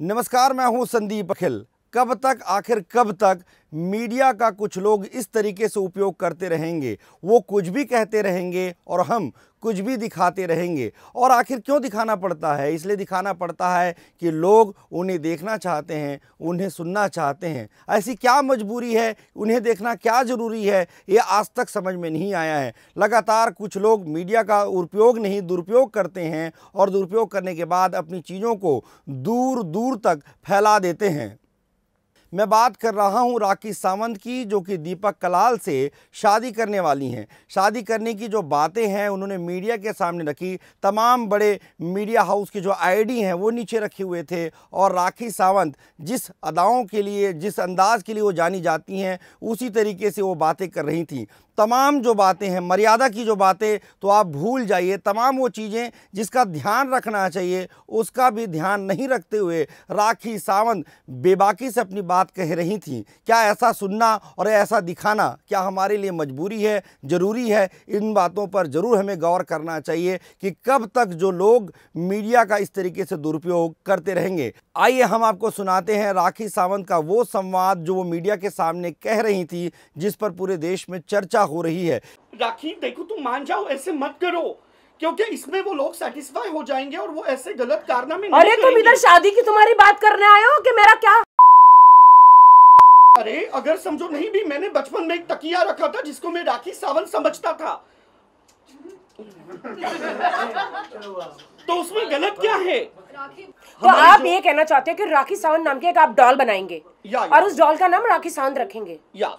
नमस्कार मैं हूं संदीप अखिल कब तक आखिर कब तक मीडिया का कुछ लोग इस तरीके से उपयोग करते रहेंगे वो कुछ भी कहते रहेंगे और हम कुछ भी दिखाते रहेंगे और आखिर क्यों दिखाना पड़ता है इसलिए दिखाना पड़ता है कि लोग उन्हें देखना चाहते हैं उन्हें सुनना चाहते हैं ऐसी क्या मजबूरी है उन्हें देखना क्या ज़रूरी है ये आज तक समझ में नहीं आया है लगातार कुछ लोग मीडिया का उपयोग नहीं दुरुपयोग करते हैं और दुरुपयोग करने के बाद अपनी चीज़ों को दूर दूर तक फैला देते हैं मैं बात कर रहा हूं राखी सावंत की जो कि दीपक कलाल से शादी करने वाली हैं शादी करने की जो बातें हैं उन्होंने मीडिया के सामने रखी तमाम बड़े मीडिया हाउस के जो आईडी हैं वो नीचे रखे हुए थे और राखी सावंत जिस अदाओं के लिए जिस अंदाज के लिए वो जानी जाती हैं उसी तरीके से वो बातें कर रही थी तमाम जो बातें हैं मर्यादा की जो बातें तो आप भूल जाइए तमाम वो चीज़ें जिसका ध्यान रखना चाहिए उसका भी ध्यान नहीं रखते हुए राखी सावंत बेबाकी से अपनी बात बात कह रही थी क्या ऐसा सुनना और ऐसा दिखाना क्या हमारे लिए मजबूरी है ज़रूरी है इन बातों पर ज़रूर हमें गौर करना चाहिए कि कब तक जो लोग मीडिया का इस तरीके से दुरुपयोग करते रहेंगे आइए हम आपको सुनाते हैं राखी सावंत का वो संवाद जो वो मीडिया के सामने कह रही थी जिस पर पूरे देश में चर्चा हो रही है राखी देखो तुम मान जाओ ऐसे मत करो क्योंकि इसमें वो लोग सेटिस्फाई हो जाएंगे और वो ऐसे गलत कारना में अरे तुम इधर शादी की तुम्हारी बात करने आए हो कि मेरा क्या अरे अगर समझो नहीं भी मैंने बचपन में एक तकिया रखा था जिसको मैं राखी सावन समझता था तो उसमें गलत क्या है तो आप ये कहना चाहते हैं कि राखी सावंत नाम की एक आप डॉल बनाएंगे या, या। और उस डॉल का नाम राखी सावंत रखेंगे या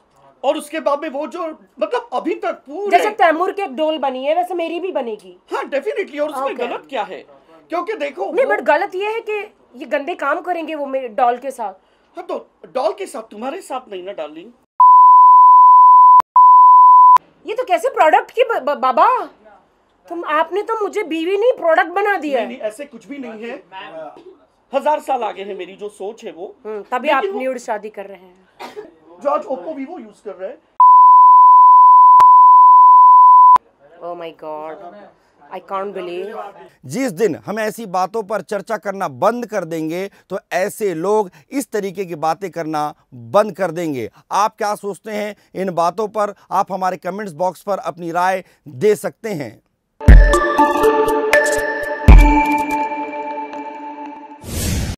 और उसके बाद में वो जो मतलब अभी तक पूरे जैसे तैमूर की एक डोल बनी है वैसे मेरी भी बनेगी हाँ डेफिनेटली और उसमें गलत क्या है क्योंकि देखो नहीं बट गलत ये है कि ये गंदे काम करेंगे वो डॉल के साथ हाँ तो डॉल के साथ तुम्हारे साथ नहीं ना डार्लिंग ये तो कैसे प्रोडक्ट की बाबा तुम आपने तो मुझे बीवी नहीं प्रोडक्ट बना दिया नहीं, नहीं ऐसे कुछ भी नहीं है हजार साल आगे है मेरी जो सोच है वो हम्म, तभी आप न्यूड शादी कर रहे हैं जो आज ओप्पो वीवो यूज कर रहे हैं oh my god I can't believe जिस दिन हम ऐसी बातों पर चर्चा करना बंद कर देंगे तो ऐसे लोग इस तरीके की बातें करना बंद कर देंगे आप क्या सोचते हैं इन बातों पर आप हमारे कमेंट्स बॉक्स पर अपनी राय दे सकते हैं